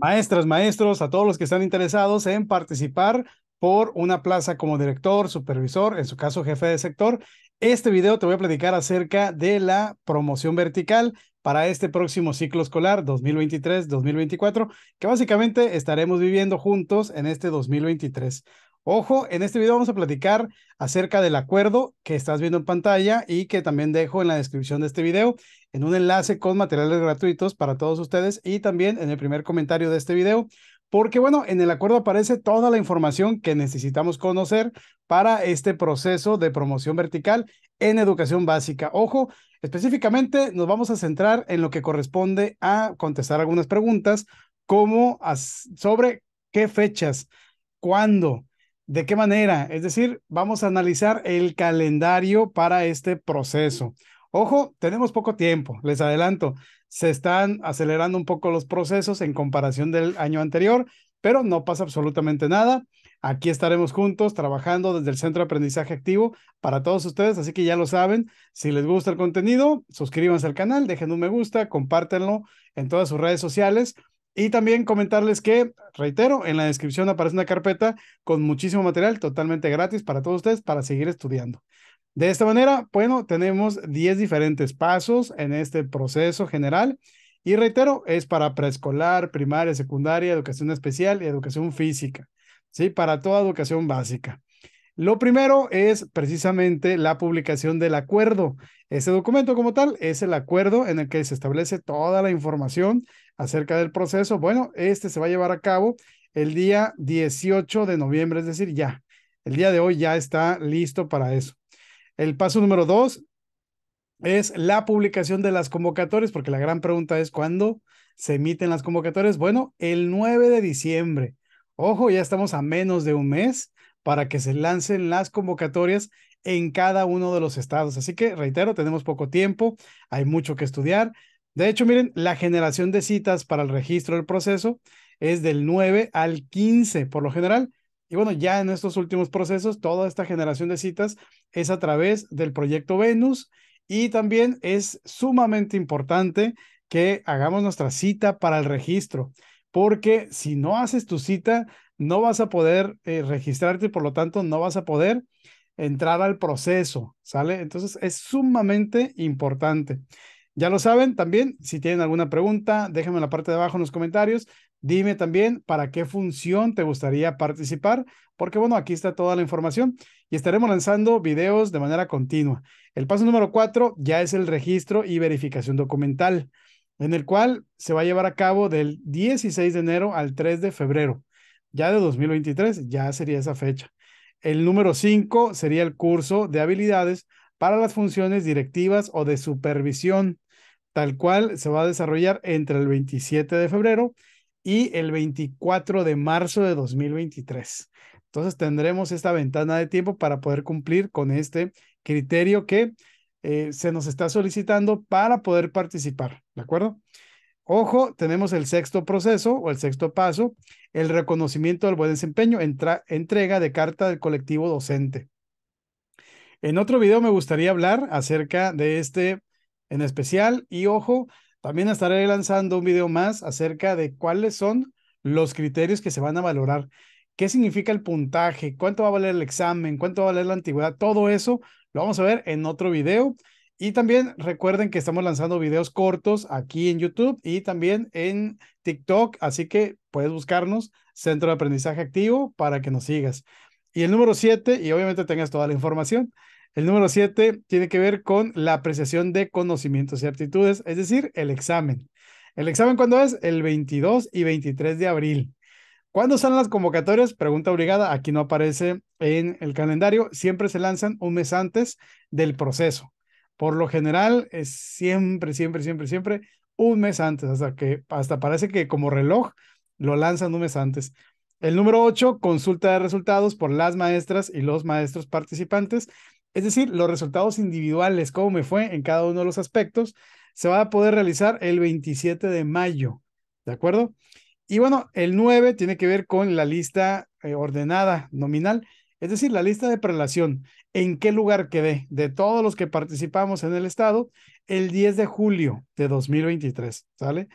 maestras, maestros, a todos los que están interesados en participar por una plaza como director, supervisor, en su caso jefe de sector. Este video te voy a platicar acerca de la promoción vertical para este próximo ciclo escolar 2023-2024, que básicamente estaremos viviendo juntos en este 2023. Ojo, en este video vamos a platicar acerca del acuerdo que estás viendo en pantalla y que también dejo en la descripción de este video, en un enlace con materiales gratuitos para todos ustedes y también en el primer comentario de este video, porque bueno, en el acuerdo aparece toda la información que necesitamos conocer para este proceso de promoción vertical en educación básica. Ojo, específicamente nos vamos a centrar en lo que corresponde a contestar algunas preguntas como sobre qué fechas, cuándo, ¿De qué manera? Es decir, vamos a analizar el calendario para este proceso. Ojo, tenemos poco tiempo, les adelanto. Se están acelerando un poco los procesos en comparación del año anterior, pero no pasa absolutamente nada. Aquí estaremos juntos trabajando desde el Centro de Aprendizaje Activo para todos ustedes, así que ya lo saben. Si les gusta el contenido, suscríbanse al canal, dejen un me gusta, compártenlo en todas sus redes sociales y también comentarles que, reitero, en la descripción aparece una carpeta con muchísimo material totalmente gratis para todos ustedes para seguir estudiando. De esta manera, bueno, tenemos 10 diferentes pasos en este proceso general. Y reitero, es para preescolar, primaria, secundaria, educación especial y educación física, ¿sí? Para toda educación básica. Lo primero es precisamente la publicación del acuerdo. Ese documento como tal es el acuerdo en el que se establece toda la información acerca del proceso. Bueno, este se va a llevar a cabo el día 18 de noviembre, es decir, ya. El día de hoy ya está listo para eso. El paso número dos es la publicación de las convocatorias, porque la gran pregunta es cuándo se emiten las convocatorias. Bueno, el 9 de diciembre. Ojo, ya estamos a menos de un mes para que se lancen las convocatorias en cada uno de los estados. Así que, reitero, tenemos poco tiempo, hay mucho que estudiar, de hecho, miren, la generación de citas para el registro del proceso es del 9 al 15 por lo general. Y bueno, ya en estos últimos procesos, toda esta generación de citas es a través del proyecto Venus y también es sumamente importante que hagamos nuestra cita para el registro, porque si no haces tu cita, no vas a poder eh, registrarte y por lo tanto no vas a poder entrar al proceso, ¿sale? Entonces es sumamente importante. Ya lo saben, también, si tienen alguna pregunta, déjenme en la parte de abajo en los comentarios. Dime también para qué función te gustaría participar, porque bueno, aquí está toda la información y estaremos lanzando videos de manera continua. El paso número cuatro ya es el registro y verificación documental, en el cual se va a llevar a cabo del 16 de enero al 3 de febrero, ya de 2023, ya sería esa fecha. El número cinco sería el curso de habilidades para las funciones directivas o de supervisión tal cual se va a desarrollar entre el 27 de febrero y el 24 de marzo de 2023. Entonces tendremos esta ventana de tiempo para poder cumplir con este criterio que eh, se nos está solicitando para poder participar, ¿de acuerdo? Ojo, tenemos el sexto proceso o el sexto paso, el reconocimiento del buen desempeño, entrega de carta del colectivo docente. En otro video me gustaría hablar acerca de este en especial. Y ojo, también estaré lanzando un video más acerca de cuáles son los criterios que se van a valorar. ¿Qué significa el puntaje? ¿Cuánto va a valer el examen? ¿Cuánto va a valer la antigüedad? Todo eso lo vamos a ver en otro video. Y también recuerden que estamos lanzando videos cortos aquí en YouTube y también en TikTok, así que puedes buscarnos Centro de Aprendizaje Activo para que nos sigas. Y el número 7, y obviamente tengas toda la información. El número siete tiene que ver con la apreciación de conocimientos y aptitudes, es decir, el examen. ¿El examen cuándo es? El 22 y 23 de abril. ¿Cuándo son las convocatorias? Pregunta obligada, aquí no aparece en el calendario. Siempre se lanzan un mes antes del proceso. Por lo general, es siempre, siempre, siempre, siempre un mes antes, hasta que hasta parece que como reloj lo lanzan un mes antes. El número 8, consulta de resultados por las maestras y los maestros participantes es decir, los resultados individuales, cómo me fue en cada uno de los aspectos, se va a poder realizar el 27 de mayo, ¿de acuerdo? Y bueno, el 9 tiene que ver con la lista eh, ordenada nominal, es decir, la lista de prelación, en qué lugar quedé de todos los que participamos en el estado el 10 de julio de 2023, ¿sale?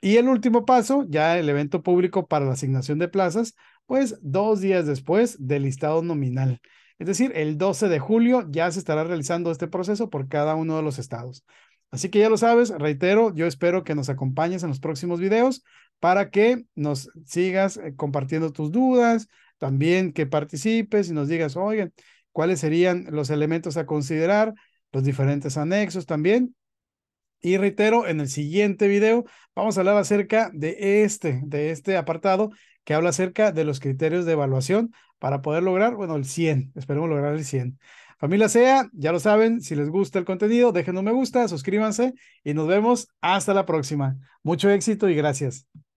Y el último paso, ya el evento público para la asignación de plazas, pues dos días después del listado nominal. Es decir, el 12 de julio ya se estará realizando este proceso por cada uno de los estados. Así que ya lo sabes, reitero, yo espero que nos acompañes en los próximos videos para que nos sigas eh, compartiendo tus dudas, también que participes y nos digas, oigan, cuáles serían los elementos a considerar, los diferentes anexos también. Y reitero, en el siguiente video vamos a hablar acerca de este, de este apartado que habla acerca de los criterios de evaluación para poder lograr, bueno, el 100, esperemos lograr el 100. Familia SEA, ya lo saben, si les gusta el contenido, dejen un me gusta, suscríbanse y nos vemos hasta la próxima. Mucho éxito y gracias.